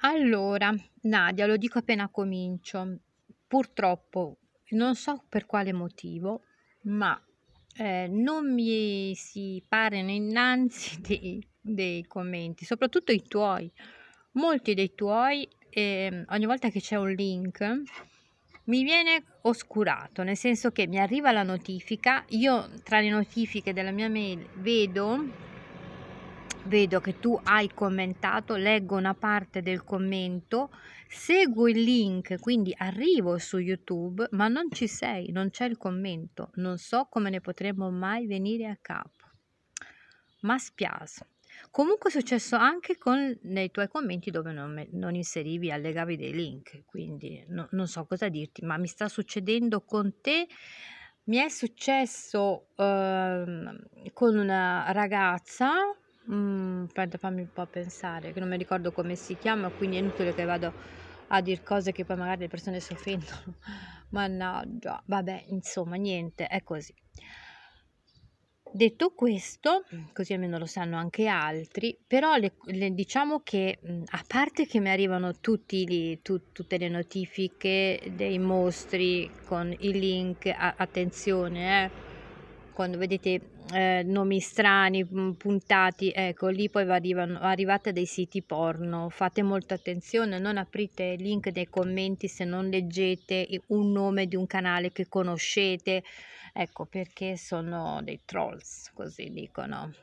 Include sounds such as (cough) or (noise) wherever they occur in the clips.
allora, Nadia, lo dico appena comincio, purtroppo non so per quale motivo, ma eh, non mi si parano innanzi (laughs) dei, dei, commenti, soprattutto i tuoi. Molti dei tuoi, eh, ogni volta che c'è un link, mi viene oscurato, nel senso che mi arriva la notifica, io tra le notifiche della mia mail vedo vedo che tu hai commentato, leggo una parte del commento, seguo il link, quindi arrivo su YouTube, ma non ci sei, non c'è il commento, non so come ne potremmo mai venire a capo. Ma spiace. Comunque è successo anche con, nei tuoi commenti dove non, non inserivi, allegavi dei link, quindi no, non so cosa dirti, ma mi sta succedendo con te. Mi è successo eh, con una ragazza Mm, fammi un po' pensare, che non mi ricordo come si chiama, quindi è inutile che vado a dire cose che poi magari le persone si offendono. (laughs) Mannaggia, vabbè, insomma, niente, è così. Detto questo, così almeno lo sanno anche altri, però le, le, diciamo che mm, a parte che mi arrivano lì, tu, tutte le notifiche dei mostri con i link, a, attenzione, eh, quando vedete eh, nomi strani puntati ecco lì poi arrivano, arrivate dei siti porno fate molta attenzione non aprite link dei commenti se non leggete un nome di un canale che conoscete ecco perché sono dei trolls così dicono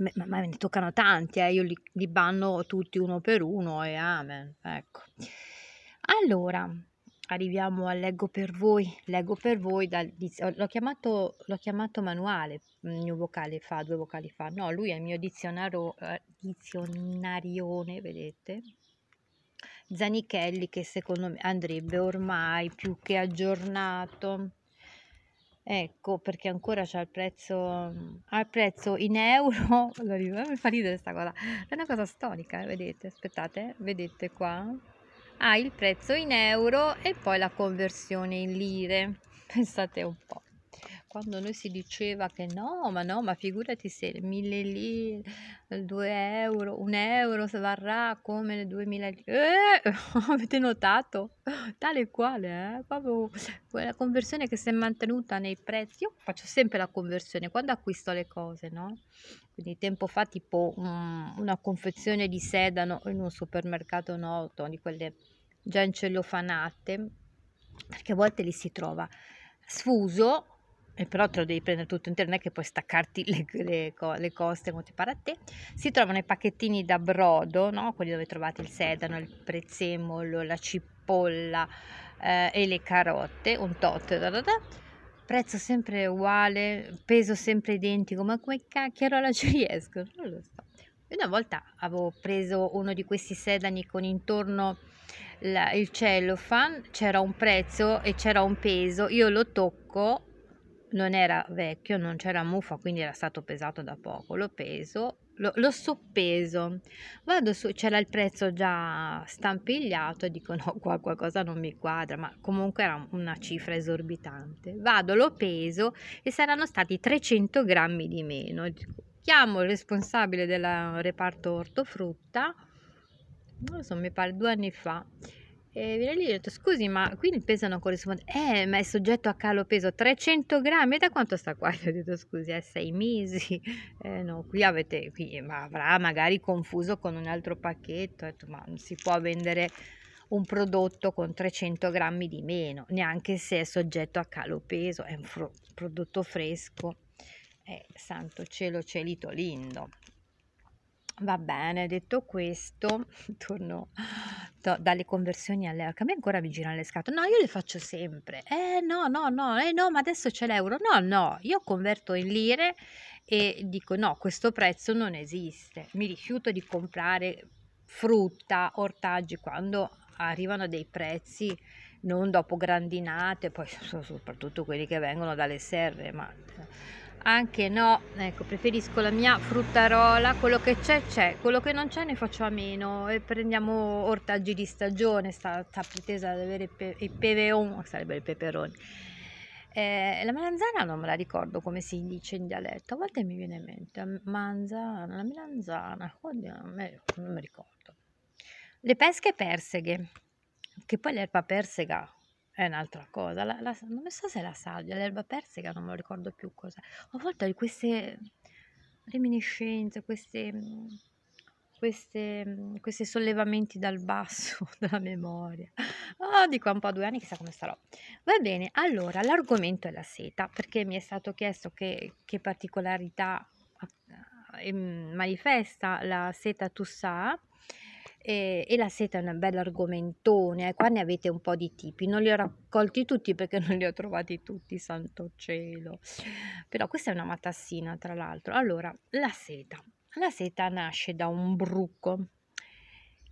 ma, ma ne toccano tanti eh, io li, li banno tutti uno per uno e amen ecco allora arriviamo al leggo per voi, leggo per voi, dal, l'ho, chiamato, l'ho chiamato manuale il mio vocale fa, due vocali fa, no, lui è il mio dizionario, eh, dizionarione, vedete, Zanichelli che secondo me andrebbe ormai più che aggiornato, ecco perché ancora c'è il prezzo, al prezzo in euro, (laughs) mi fa ridere questa cosa, è una cosa storica, eh, vedete, aspettate, eh, vedete qua, ha ah, il prezzo in euro e poi la conversione in lire (laughs) pensate un po' quando noi si diceva che no, ma no, ma figurati se mille lire, due euro, un euro varrà come le 2000 lire. Eh, (laughs) avete notato? Tale e quale, eh? proprio quella conversione che si è mantenuta nei prezzi. Io faccio sempre la conversione quando acquisto le cose, no? Quindi tempo fa tipo um, una confezione di sedano in un supermercato noto, di quelle già in cellofanate, perché a volte li si trova sfuso e però te lo devi prendere tutto intero, non è che puoi staccarti (laughs) le, le, le coste come ti pare a te. Si trovano i pacchettini da brodo, no? quelli dove trovate il sedano, il prezzemolo, la cipolla eh, e le carote, un tot, da da da. prezzo sempre uguale, peso sempre identico, ma come cacchierola ci riesco? Non lo so. Una volta avevo preso uno di questi sedani con intorno la, il cellophane, c'era un prezzo e c'era un peso, io lo tocco non era vecchio, non c'era muffa, quindi era stato pesato da poco, l'ho peso, lo, l'ho soppeso, vado su, c'era il prezzo già stampigliato e dico (laughs) no, qua qualcosa non mi quadra, ma comunque era una cifra esorbitante. Vado, l'ho peso e saranno stati 300 grammi di meno. Chiamo il responsabile del reparto ortofrutta, non so, mi pare due anni fa, e viene lì e ho detto, scusi, ma qui il peso non corrisponde. Eh, ma è soggetto a calo peso 300 grammi. Da quanto sta qua? (laughs) Gli ho detto, scusi, è sei mesi. (laughs) Eh, no, qui avete, qui ma avrà magari confuso con un altro pacchetto. Ho detto, ma non si può vendere un prodotto con 300 grammi di meno, neanche se è soggetto a calo peso. È un prodotto fresco. Eh, santo cielo, celito lindo. Va bene, detto questo, (laughs) torno to dalle conversioni all'euro, a me ancora mi girano le scatole. No, io le faccio sempre. Eh no, no, no, eh no, ma adesso c'è l'euro. No, no, io converto in lire e dico no, questo prezzo non esiste. Mi rifiuto di comprare frutta, ortaggi quando arrivano dei prezzi non dopo grandinate, poi (laughs) soprattutto quelli che vengono dalle serre, ma eh, anche no, ecco, preferisco la mia fruttarola, quello che c'è c'è, quello che non c'è ne faccio a meno e prendiamo ortaggi di stagione, sta, sta pretesa ad avere pe il peveon, sarebbe il peperone. Eh, la melanzana non me la ricordo come si dice in dialetto, a volte mi viene in mente, manzana, la melanzana, oddio, non mi ricordo. Le pesche perseghe, che poi l'erba persega è un'altra cosa. La, la, non so se è la salvia, l'erba persica, non me lo ricordo più cosa. A volte queste reminiscenze, queste, queste, questi sollevamenti dal basso (laughs) della memoria. Oh, di qua un po' due anni chissà come sarò. Va bene, allora l'argomento è la seta, perché mi è stato chiesto che, che particolarità eh, manifesta la seta Tussà e, e la seta è un bel argomentone, eh, qua ne avete un po' di tipi, non li ho raccolti tutti perché non li ho trovati tutti, santo cielo, però questa è una matassina tra l'altro. Allora, la seta, la seta nasce da un bruco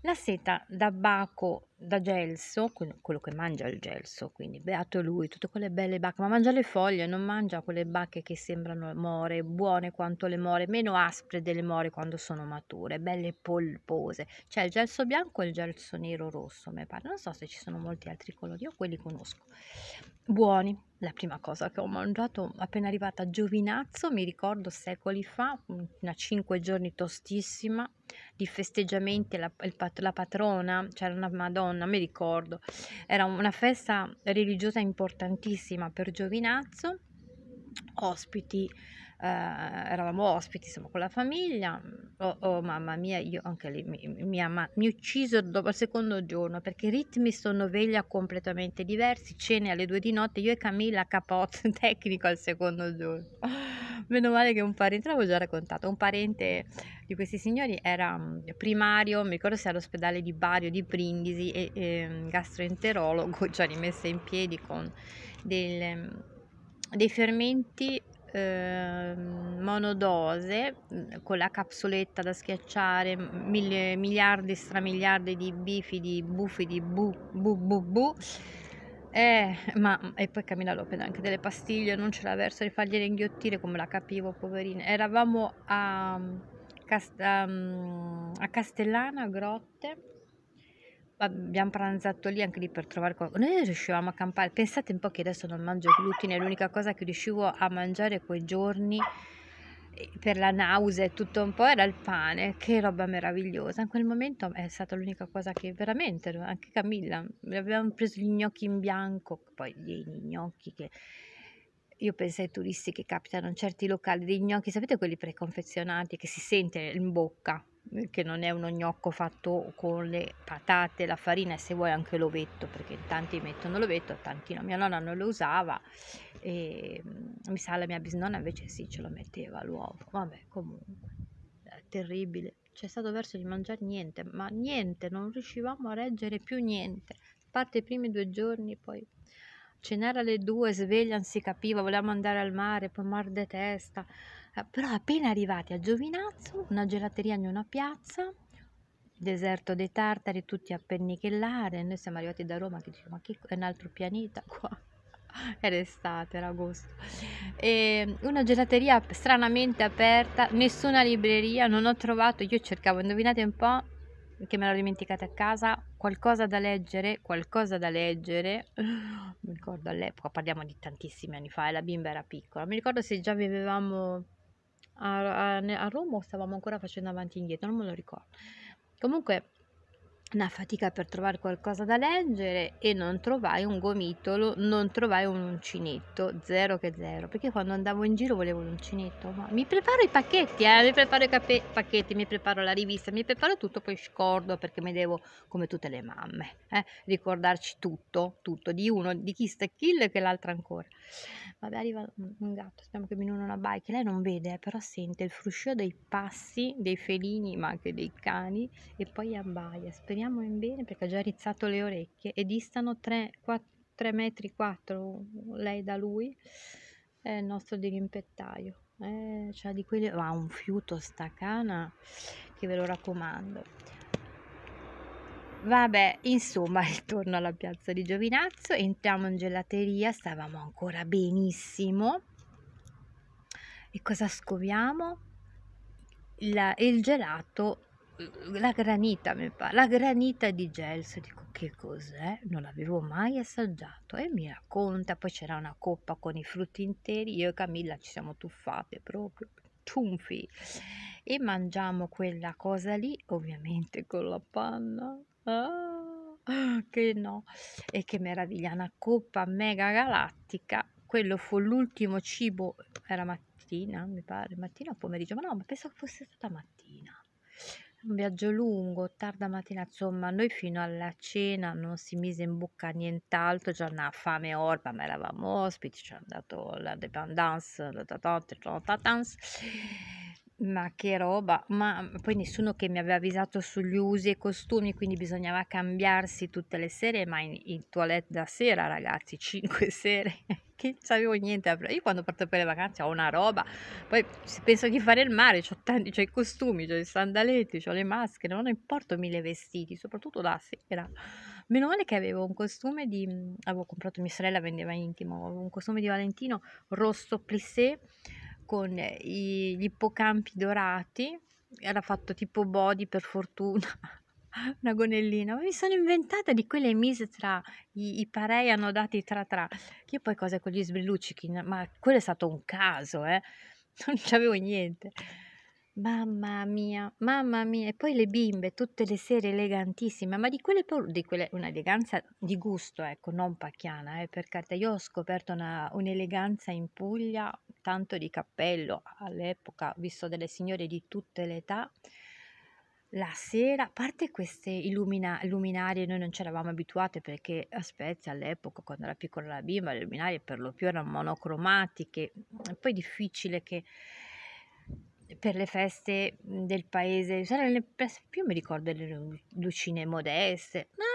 la seta da baco da gelso, quello che mangia il gelso, quindi beato lui, tutte quelle belle bacche, ma mangia le foglie, non mangia quelle bacche che sembrano more, buone quanto le more, meno aspre delle more quando sono mature, belle polpose. C'è il gelso bianco e il gelso nero rosso, mi pare, non so se ci sono molti altri colori, io quelli conosco. Buoni, la prima cosa che ho mangiato appena arrivata a Giovinazzo, mi ricordo secoli fa, una 5 giorni tostissima, di festeggiamenti, la, la patrona, c'era una Madonna, mi ricordo, era una festa religiosa importantissima per Giovinazzo, ospiti, eh, eravamo ospiti insomma con la famiglia, oh, oh mamma mia, io anche lì mi, mi, mi ucciso dopo il secondo giorno perché ritmi sono veglia completamente diversi, cene alle due di notte, io e Camilla capot (laughs) tecnico al secondo giorno. Meno male che un parente, l'avevo già raccontato, un parente di questi signori era mm, primario, mi ricordo se all'ospedale di Bari o di Brindisi, e, e ehm, gastroenterologo, (laughs) cioè rimessa in piedi con del, mm, dei fermenti eh, monodose mm, con la capsuletta da schiacciare, mille, miliardi, stramiliardi di bifidi, bufidi, bu, bu, bu, bu eh, ma mm, e poi Camilla Lopez anche delle pastiglie, non ce la verso di fargliele inghiottire come la capivo, poverina. Eravamo a, mm, Cast- mm, a Castellana, Grotte abbiamo pranzato lì anche lì per trovare qualcosa. Noi riuscivamo a campare. Pensate un po' che adesso non mangio glutine, l'unica cosa che riuscivo a mangiare quei giorni per la nausea e tutto un po' era il pane, che roba meravigliosa. In quel momento è stata l'unica cosa che veramente, anche Camilla, abbiamo preso gli gnocchi in bianco, poi gli gnocchi che io penso ai turisti che capitano in certi locali, dei gnocchi, sapete quelli preconfezionati che si sente in bocca, eh, che non è uno gnocco fatto con le patate, la farina e se vuoi anche l'ovetto, perché tanti mettono l'ovetto, tanti no. Mia nonna non lo usava e mm, mi sa la mia bisnonna invece sì ce lo metteva l'uovo. Vabbè, comunque, è terribile. C'è stato verso di mangiare niente, ma niente, non riuscivamo a reggere più niente. A parte i primi due giorni, poi cenare alle due, sveglia, non si capiva, volevamo andare al mare, poi mar de testa eh, però appena arrivati a Giovinazzo, una gelateria in una piazza, deserto dei tartari, tutti a pennichellare, noi siamo arrivati da Roma che diciamo ma che è un altro pianeta (laughs) qua, era estate, era agosto, e una gelateria stranamente aperta, nessuna libreria, non ho trovato, io cercavo, indovinate un po', perché me l'ho dimenticata a casa, qualcosa da leggere, qualcosa da leggere, mi ricordo all'epoca, parliamo di tantissimi anni fa, e eh, la bimba era piccola, mi ricordo se già vivevamo a, a, a Roma o stavamo ancora facendo avanti e indietro, non me lo ricordo. Comunque una fatica per trovare qualcosa da leggere e non trovai un gomitolo, non trovai un uncinetto, zero che zero, perché quando andavo in giro volevo l'uncinetto, ma mi preparo i pacchetti, eh, mi preparo i cape- pacchetti, mi preparo la rivista, mi preparo tutto, poi scordo perché mi devo, come tutte le mamme, eh, ricordarci tutto, tutto, di uno, di chi sta kill e che l'altro ancora. Vabbè, arriva un gatto, speriamo che non una bike, lei non vede, eh, però sente il fruscio dei passi, dei felini, ma anche dei cani, e poi abbaia, speriamo speriamo in bene perché ha già rizzato le orecchie e distano 3, 4, 3 metri 4 lei da lui è il nostro dirimpettaio eh, cioè di quelli va un fiuto sta che ve lo raccomando vabbè insomma (laughs) ritorno alla piazza di Giovinazzo entriamo in gelateria stavamo ancora benissimo e cosa scoviamo? La, il gelato Mhmm, la granita mi pare, la granita di Gels, dico che cos'è? Non l'avevo mai assaggiato e mi racconta, poi c'era una coppa con i frutti interi, io e Camilla ci siamo tuffate proprio, tuffi, e mangiamo quella cosa lì, ovviamente con la panna. Ah, che no, e che meraviglia, una coppa mega galattica, quello fu l'ultimo cibo, era mattina, mi pare, mattina o pomeriggio, ma no, ma penso che fosse stata mattina un viaggio lungo, tarda mattina, insomma, noi fino alla cena non si mise in bocca nient'altro, già una fame orba, ma eravamo ospiti, ci hanno dato la dependance, la tatante, la tatance. Ma che roba, ma mm, poi nessuno che mi aveva avvisato sugli usi e costumi, quindi bisognava cambiarsi tutte le sere, ma in, in toilette da sera, ragazzi, 5 (laughs) sere, che non avevo niente da Io quando parto per le vacanze ho una roba, poi se penso di fare il mare, ho tanti, c'ho i costumi, ho i sandaletti, ho le maschere, non importo mille vestiti, soprattutto da sera. Meno male che avevo un costume di, mm, avevo comprato mia sorella, vendeva intimo, avevo un costume di Valentino rosso plissé con i, gli ippocampi dorati, era fatto tipo body per fortuna, (laughs) una gonnellina, ma mi sono inventata di quelle mise tra i, i parei annodati tra tra, che poi cosa con gli sbrillucci, ma quello è stato un caso, eh? (laughs) non c'avevo niente. Mamma mia, mamma mia, e poi le bimbe tutte le sere elegantissime, ma di quelle, di quelle un'eleganza di gusto, ecco, non pacchiana, eh, per carità. Io ho scoperto una, un'eleganza in Puglia, tanto di cappello all'epoca, ho visto delle signore di tutte le età. La sera, a parte queste illumina- luminarie, noi non ci eravamo abituate perché a Spezia all'epoca, quando era piccola la bimba, le luminarie per lo più erano monocromatiche, è poi difficile che per le feste mhmm, del paese, le, più mi ricordo delle lucine modeste, ma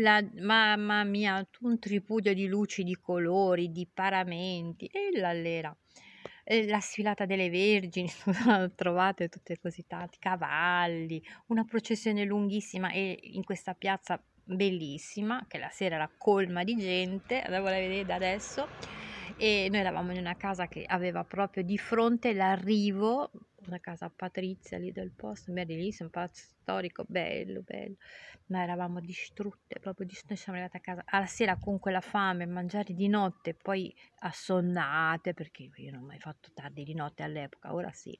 la, mamma mia, un tripudio di luci, di colori, di paramenti, e l'allera, e la sfilata delle vergini, (laughs) trovate tutte così tanti, cavalli, una processione lunghissima e in questa piazza bellissima, che la sera era colma di gente, la volete vedere da adesso, e noi eravamo in una casa che aveva proprio di fronte l'arrivo, una casa patrizia lì del posto, bellissimo, un palazzo storico, bello, bello, ma eravamo distrutte, proprio distrutte, noi siamo arrivate a casa alla sera con quella fame, mangiare di notte, poi assonnate, perché io non ho mai fatto tardi di notte all'epoca, ora sì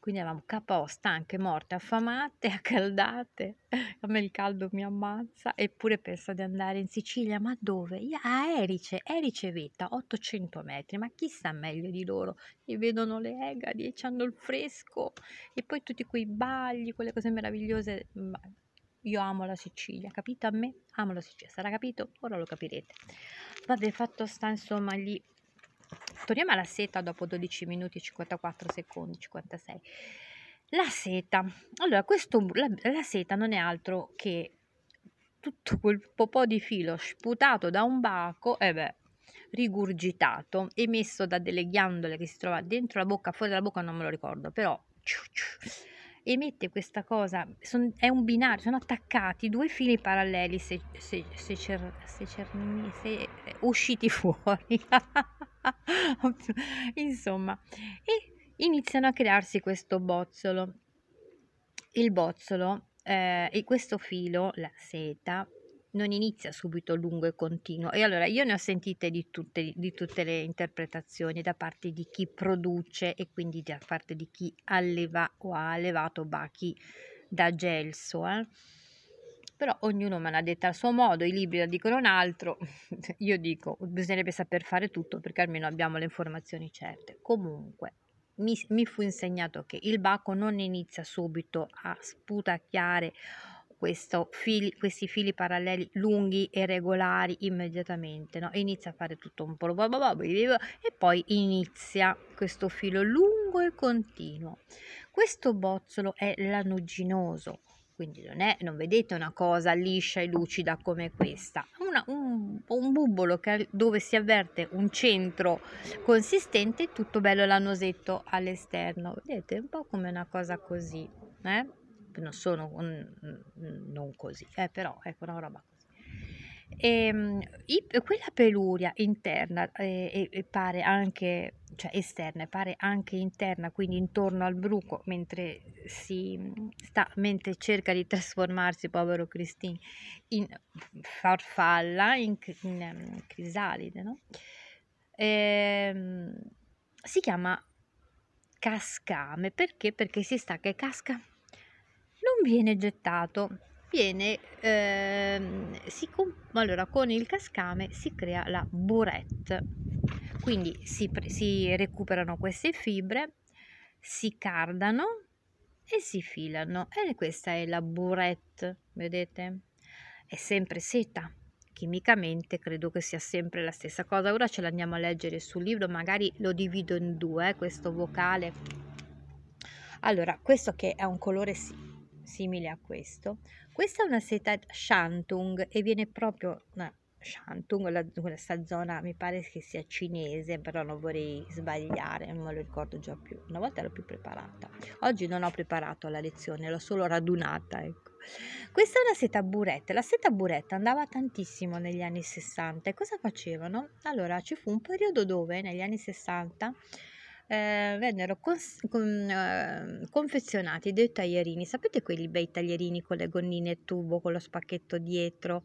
quindi eravamo KO, stanche, morte, affamate, (laughs) accaldate, a me il caldo mi ammazza, eppure penso di andare in Sicilia, ma dove? A Erice, Erice Vetta, 800 metri, ma chi sta meglio di loro? E vedono le egadi e hanno il fresco, e poi tutti quei bagli, quelle cose meravigliose, io amo la Sicilia, capito a me? Amo la Sicilia, sarà capito? Ora lo capirete. Vabbè, fatto sta insomma lì torniamo alla seta dopo 12 minuti e 54 secondi 56 la seta allora questo, la, la seta non è altro che tutto quel po' di filo sputato da un baco e eh beh rigurgitato emesso da delle ghiandole che si trova dentro la bocca fuori dalla bocca non me lo ricordo però ciu, ciu, emette questa cosa son, è un binario sono attaccati due fili paralleli se, se, se, cer, se, cer, se eh, usciti (laughs) fuori (laughs) Insomma, e iniziano a crearsi questo bozzolo. Il bozzolo eh, e questo filo, la seta, non inizia subito lungo e continuo. E allora io ne ho sentite di tutte, di tutte, le interpretazioni da parte di chi produce e quindi da parte di chi alleva o ha allevato bachi da gelso. Eh però ognuno me l'ha detta a suo modo, i libri la dicono un altro, (laughs) io dico bisognerebbe saper fare tutto perché almeno abbiamo le informazioni certe. Comunque mi, mi fu insegnato che il baco non inizia subito a sputacchiare Fili, questi fili paralleli lunghi e regolari immediatamente, no? inizia a fare tutto un po' e poi inizia questo filo lungo e continuo. Questo bozzolo è lanuginoso, quindi non, è, non vedete una cosa liscia e lucida come questa, una, un, un bubbolo che, dove si avverte un centro consistente, tutto bello lanosetto all'esterno, vedete un po' come una cosa così, eh? non sono un, non così, eh, però ecco una roba e, ehm, i- quella peluria interna eh, e e pare anche cioè esterna e pare anche interna, quindi intorno al bruco mentre si mm, sta mentre cerca di trasformarsi, povero Christine, in farfalla, in c in, mm, crisalide, no, ehm, si chiama cascame, perché? Perché si sta che casca. Non viene gettato viene, ehm, si, allora, con il cascame si crea la burette. Quindi si, si recuperano queste fibre, si cardano e si filano. E questa è la burette, vedete? È sempre seta. Chimicamente credo che sia sempre la stessa cosa. Ora ce l'andiamo a leggere sul libro, magari lo divido in due, eh, questo vocale. Allora, questo che è un colore sì, simile a questo. Questa è una seta Shantung e viene proprio no, Shantung, la, questa zona mi pare che sia cinese, però non vorrei sbagliare, non me lo ricordo già più. Una volta ero più preparata. Oggi non ho preparato la lezione, l'ho solo radunata, ecco. Questa è una seta buretta. La seta buretta andava tantissimo negli anni 60 e cosa facevano? Allora, ci fu un periodo dove negli anni 60 eh, vennero cons- con, eh, confezionati dei taglierini, sapete quelli bei taglierini con le gonnine e tubo, con lo spacchetto dietro,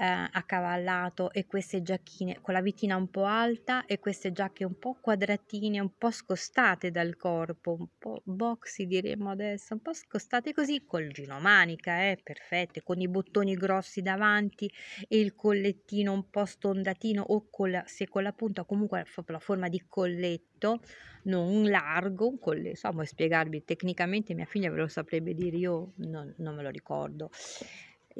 eh, accavallato e queste giacchine con la vitina un po' alta e queste giacche un po' quadratine, un po' scostate dal corpo, un po' boxy diremmo adesso, un po' scostate così col gino manica, eh, perfette, con i bottoni grossi davanti e il collettino un po' stondatino o con la, se con la punta comunque la forma di colletto, non largo, un colletto, so, spiegarvi tecnicamente mia figlia ve lo saprebbe dire, io non, non me lo ricordo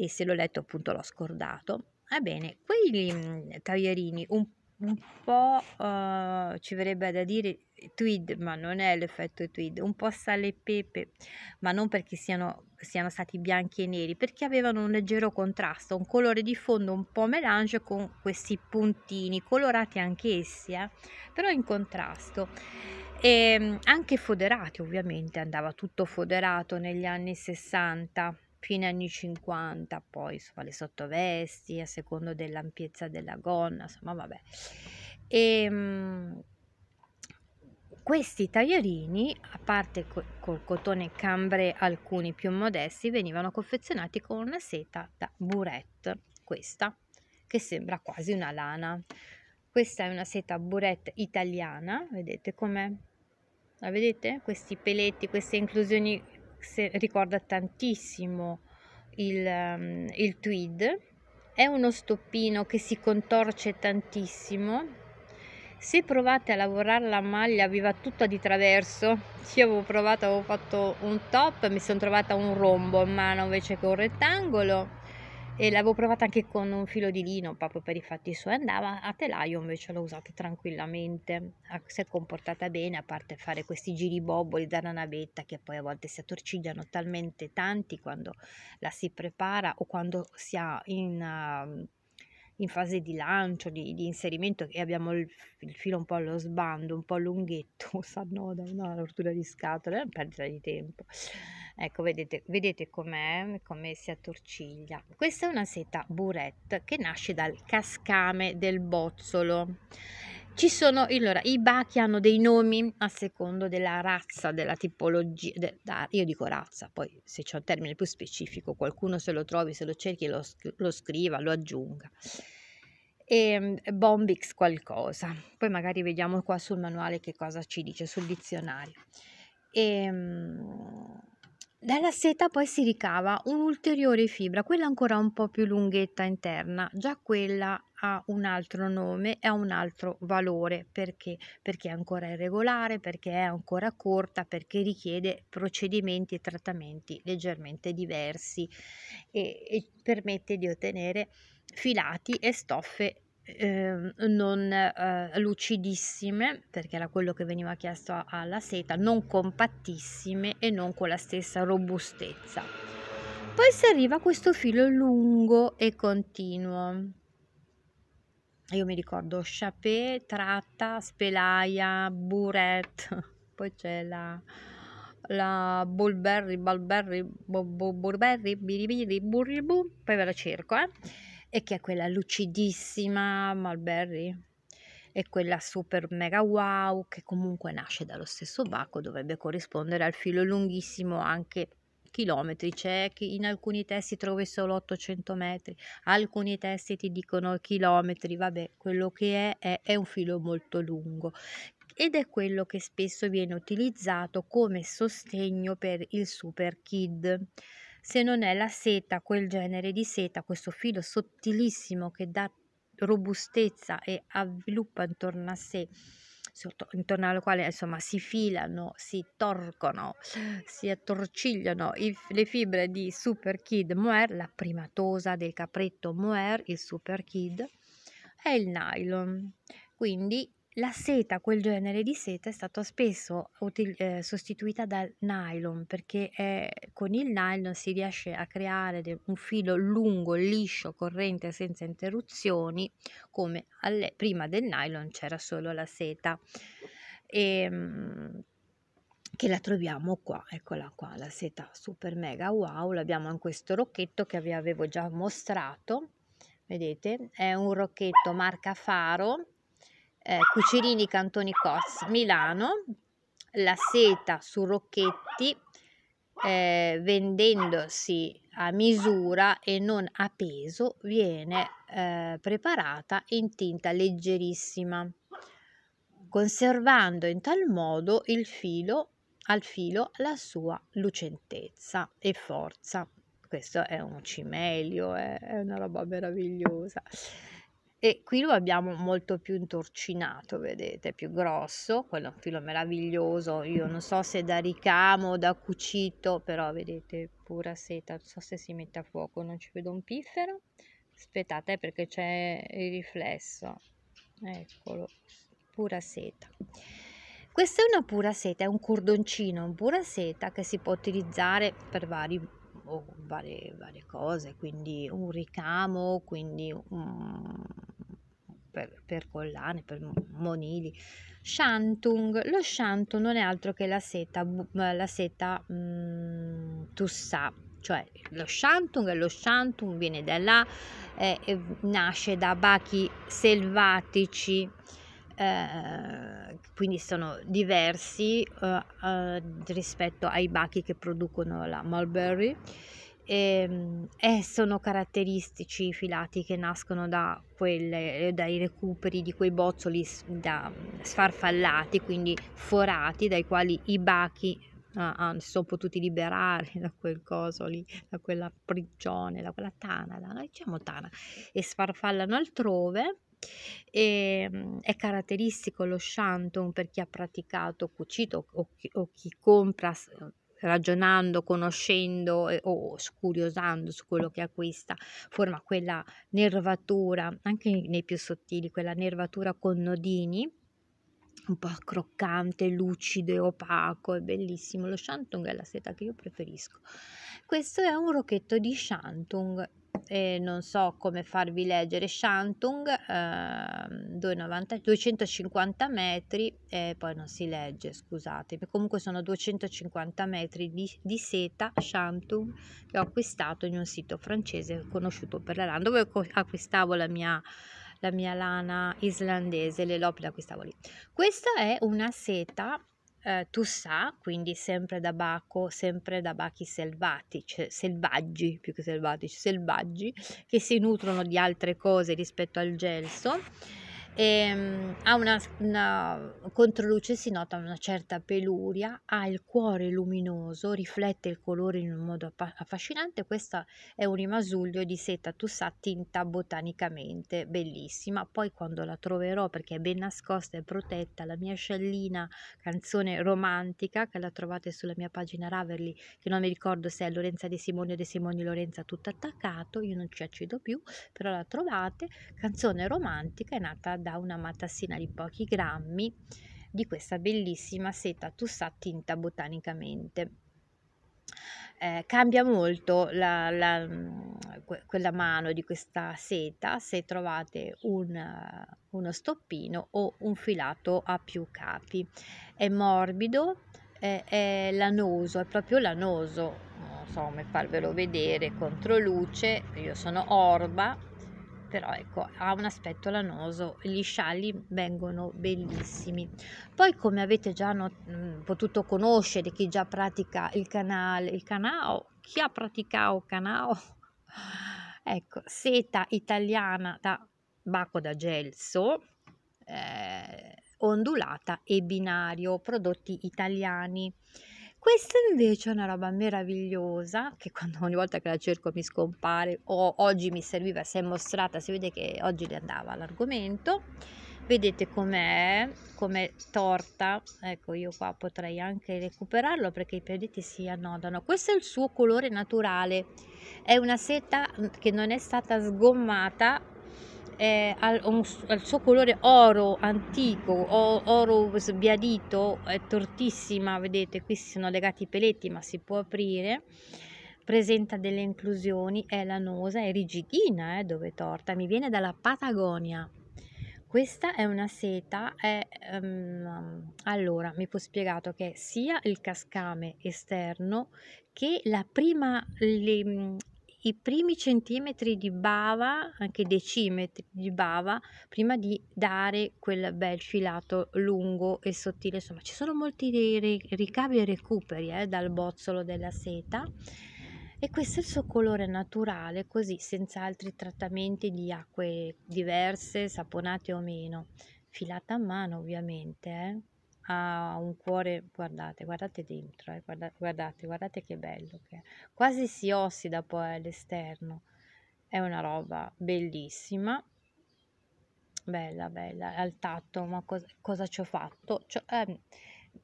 e se l'ho letto appunto l'ho scordato. Ebbene, quei mhmm, taglierini un, un po' uh, ci verrebbe da dire tweed, ma non è l'effetto tweed, un po' sale e pepe, ma non perché siano, siano stati bianchi e neri, perché avevano un leggero contrasto, un colore di fondo un po' melange con questi puntini colorati anch'essi, eh, però in contrasto. E ehm, anche foderati ovviamente, andava tutto foderato negli anni 60 più in anni 50, poi insomma le sottovesti a secondo dell'ampiezza della gonna, insomma vabbè. E, ehm, mh, questi taglierini, a parte co- col cotone cambre alcuni più modesti, venivano confezionati con una seta da burette, questa, che sembra quasi una lana. Questa è una seta burette italiana, vedete com'è? La vedete? Questi peletti, queste inclusioni se, ricorda tantissimo il, um, il tweed, è uno stoppino che si contorce tantissimo. Se provate a lavorare la maglia vi va tutta di traverso, io avevo provato, avevo fatto un top, mi sono trovata un rombo in mano invece che un rettangolo e l'avevo provata anche con un filo di lino proprio per i fatti suoi andava a telaio invece l'ho usata tranquillamente si è comportata bene a parte fare questi giri bobboli dalla navetta che poi a volte si attorcigliano talmente tanti quando la si prepara o quando si ha in uh, in fase di lancio, di, di inserimento, che abbiamo il, il, filo un po' allo sbando, un po' lunghetto, (laughs) sanno da una rottura di scatole, è una perdita di tempo. Ecco, vedete, vedete com'è, come si attorciglia. Questa è una seta burette che nasce dal cascame del bozzolo ci sono allora, i bachi hanno dei nomi a secondo della razza, della tipologia, de, da, io dico razza, poi se c'è un termine più specifico qualcuno se lo trovi, se lo cerchi lo, lo scriva, lo aggiunga. E ehm, bombix qualcosa, poi magari vediamo qua sul manuale che cosa ci dice, sul dizionario. E, ehm, dalla seta poi si ricava un'ulteriore fibra, quella ancora un po' più lunghetta interna, già quella ha un altro nome e ha un altro valore perché? perché è ancora irregolare, perché è ancora corta, perché richiede procedimenti e trattamenti leggermente diversi e, e permette di ottenere filati e stoffe eh, non eh, lucidissime, perché era quello che veniva chiesto alla seta, non compattissime e non con la stessa robustezza. Poi si arriva a questo filo lungo e continuo. Io mi ricordo chapé, tratta, spelaia, burette, (laughs) poi c'è la, la bulberry, bulberry, burberry, biribiri, burribu, poi ve la cerco, eh e che è quella lucidissima Mulberry e quella super mega wow che comunque nasce dallo stesso bacco dovrebbe corrispondere al filo lunghissimo anche chilometri c'è cioè che in alcuni testi trovi solo 800 metri alcuni testi ti dicono chilometri vabbè quello che è, è, è un filo molto lungo ed è quello che spesso viene utilizzato come sostegno per il super kid se non è la seta, quel genere di seta, questo filo sottilissimo che dà robustezza e avviluppa intorno a sé intorno al quale insomma si filano, si torcono, si attorcigliano i, le fibre di Super Kid Moer, la primatosa del capretto Moer, il Super Kid, è il nylon. Quindi la seta, quel genere di seta, è stata spesso util- eh, sostituita dal nylon perché è, eh, con il nylon si riesce a creare de- un filo lungo, liscio, corrente senza interruzioni, come alle- prima del nylon c'era solo la seta. E, ehm, che la troviamo qua, eccola qua, la seta super mega wow, l'abbiamo in questo rocchetto che vi avevo già mostrato, vedete, è un rocchetto marca Faro eh, Cucirini Cantoni Coz Milano, la seta su Rocchetti eh, vendendosi a misura e non a peso viene eh, preparata in tinta leggerissima conservando in tal modo il filo al filo la sua lucentezza e forza questo è un cimelio, eh, è, una roba meravigliosa e qui lo abbiamo molto più intorcinato, vedete, più grosso, quello è un filo meraviglioso, io non so se da ricamo o da cucito, però vedete, pura seta, non so se si mette a fuoco, non ci vedo un piffero, aspettate eh, perché c'è il riflesso, eccolo, pura seta. Questa è una pura seta, è un cordoncino, pura seta che si può utilizzare per vari o varie, varie cose, quindi un ricamo, quindi un, per, per, collane, per monili. Shantung, lo shantung non è altro che la seta, la seta mh, mm, tussà, cioè lo shantung lo shantung viene da là, eh, nasce da bachi selvatici eh, quindi sono diversi eh, eh, rispetto ai bachi che producono la mulberry e, ehm, e, sono caratteristici i filati che nascono da quelle, dai recuperi di quei bozzoli da, sfarfallati, quindi forati, dai quali i bachi ah, si ah, sono potuti liberare da quel coso lì, da quella prigione, da quella tana, da, noi diciamo tana, e sfarfallano altrove e, ehm, è caratteristico lo Shantung per chi ha praticato, cucito o chi o chi compra eh, ragionando, conoscendo eh, o scuriosando su quello che acquista, forma quella nervatura, anche nei più sottili, quella nervatura con nodini, un po' croccante, lucido e opaco, è bellissimo. Lo Shantung è la seta che io preferisco. Questo è un rocchetto di Shantung eh, non so come farvi leggere Shantung, eh, 290, 250 metri, eh, poi non si legge, scusatemi, comunque sono 250 metri di, di seta Shantung che ho acquistato in un sito francese conosciuto per la lana, dove acquistavo la mia, la mia lana islandese, le lopi le acquistavo lì. Questa è una seta eh, Tussà, quindi sempre da Baco, sempre da bachi selvatici, cioè selvaggi più che selvatici, selvaggi, che si nutrono di altre cose rispetto al gelso e, ehm, ha una, una controluce, si nota una certa peluria, ha il cuore luminoso, riflette il colore in un modo affascinante, questo è un rimasuglio di seta tussà tinta botanicamente, bellissima, poi quando la troverò perché è ben nascosta e protetta, la mia sciallina canzone romantica che la trovate sulla mia pagina Raverly, che non mi ricordo se è Lorenza De Simoni o De Simoni Lorenza tutto attaccato, io non ci accedo più, però la trovate, canzone romantica è nata da da una matassina di pochi grammi di questa bellissima seta tussà tinta botanicamente. Eh, cambia molto la, la, mm, quella mano di questa seta se trovate un, eh, uno stoppino o un filato a più capi. È morbido, è, è lanoso, è proprio lanoso, non so come farvelo vedere, contro luce, io sono orba, però ecco ha un aspetto lanoso gli scialli vengono bellissimi poi come avete già not- mm, potuto conoscere chi già pratica il canale il canao chi ha praticato canao (laughs) ecco seta italiana da baco da gelso eh, ondulata e binario prodotti italiani questa invece è una roba meravigliosa che quando ogni volta che la cerco mi scompare o oggi mi serviva, si è mostrata, si vede che oggi le andava l'argomento. Vedete com'è, com'è torta, ecco io qua potrei anche recuperarlo perché i pianetti si annodano. Questo è il suo colore naturale, è una seta mm, che non è stata sgommata eh, al, un, al, suo colore oro antico, o, oro sbiadito, è tortissima, vedete qui si sono legati i peletti ma si può aprire, presenta delle inclusioni, è lanosa, è rigidina eh, dove è torta, mi viene dalla Patagonia. Questa è una seta, è, um, allora mi fu spiegato che sia il cascame esterno che la prima, le, i primi centimetri di bava, anche decimetri di bava, prima di dare quel bel filato lungo e sottile. Insomma, ci sono molti ricavi e recuperi eh, dal bozzolo della seta e questo è il suo colore naturale, così senza altri trattamenti di acque diverse, saponate o meno. Filata a mano ovviamente. Eh ha un cuore, guardate, guardate dentro, eh, guarda, guardate, guardate che bello, che quasi si ossida poi all'esterno, è una roba bellissima, bella, bella, al tatto, ma cosa, cosa ci ho fatto? Eh,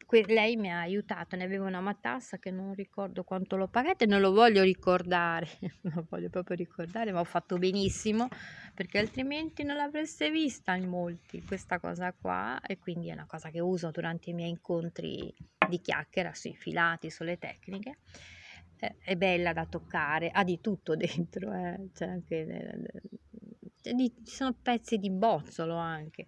que- lei mi ha aiutato, ne avevo una matassa che non ricordo quanto l'ho pagata e non lo voglio ricordare, (laughs) non voglio proprio ricordare, ma ho fatto benissimo perché altrimenti non l'avreste vista in molti questa cosa qua e quindi è una cosa che uso durante i miei incontri di chiacchiera sui filati, sulle tecniche. Eh, è bella da toccare, ha di tutto dentro, eh? c'è anche eh, cioè, ci sono pezzi di bozzolo anche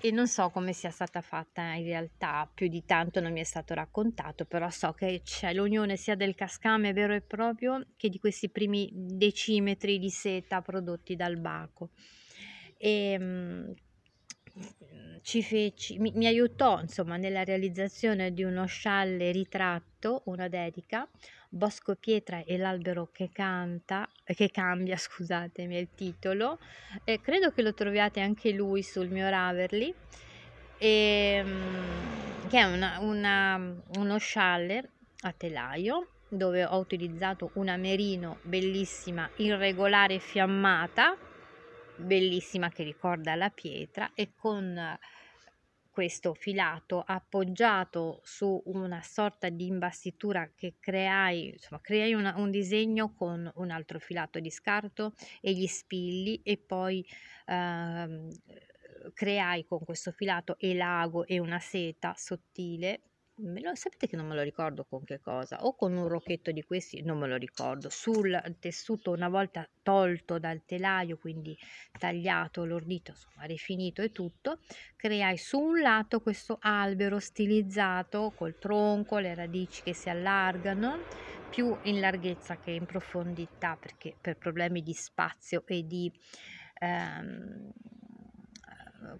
e non so come sia stata fatta in realtà, più di tanto non mi è stato raccontato, però so che c'è l'unione sia del cascame vero e proprio che di questi primi decimetri di seta prodotti dal baco. E, ehm, ci feci, mi, mi, aiutò insomma nella realizzazione di uno scialle ritratto, una dedica, Bosco Pietra e l'albero che canta, che cambia, (laughs) scusatemi, il titolo. e credo che lo troviate anche lui sul mio Raverly, e, ehm, che è una, una, uno scialle a telaio dove ho utilizzato una merino bellissima, irregolare fiammata, bellissima che ricorda la pietra e con questo filato appoggiato su una sorta di imbastitura che creai, insomma, creai una, un disegno con un altro filato di scarto e gli spilli e poi ehm, creai con questo filato e l'ago e una seta sottile lo, sapete che non me lo ricordo con che cosa, o con un rocchetto di questi, non me lo ricordo, sul tessuto una volta tolto dal telaio, quindi tagliato, l'ordito, insomma rifinito e tutto, creai su un lato questo albero stilizzato col tronco, le radici che si allargano, più in larghezza che in profondità, perché per problemi di spazio e di... Ehm,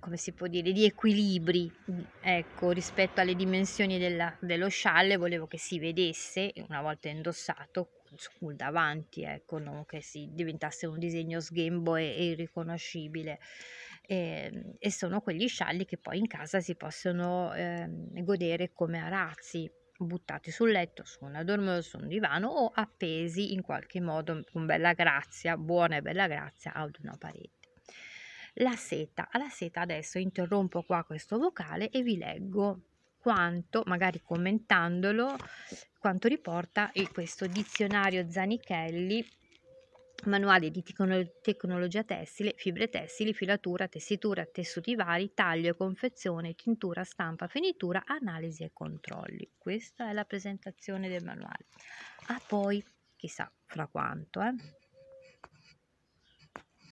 come si può dire, di equilibri ecco, rispetto alle dimensioni della, dello scialle, volevo che si vedesse una volta indossato sul davanti, ecco, non che si diventasse un disegno sghembo e, e irriconoscibile. E, ehm, e, sono quegli scialli che poi in casa si possono eh, godere come arazzi buttati sul letto, su una dormola, su un divano o appesi in qualche modo con bella grazia, buona e bella grazia ad una parete la seta. Alla seta adesso interrompo qua questo vocale e vi leggo quanto, magari commentandolo, quanto riporta questo dizionario Zanichelli manuale di tecnologia tessile, fibre tessili, filatura, tessitura, tessuti vari, taglio confezione, tintura, stampa, finitura, analisi e controlli. Questa è la presentazione del manuale. Ah, poi, chissà fra quanto, eh.